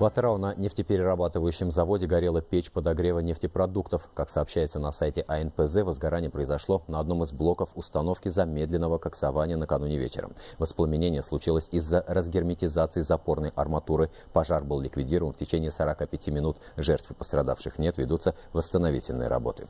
В Атырау на нефтеперерабатывающем заводе горела печь подогрева нефтепродуктов. Как сообщается на сайте АНПЗ, возгорание произошло на одном из блоков установки замедленного коксования накануне вечером. Воспламенение случилось из-за разгерметизации запорной арматуры. Пожар был ликвидирован в течение 45 минут. Жертв и пострадавших нет, ведутся восстановительные работы.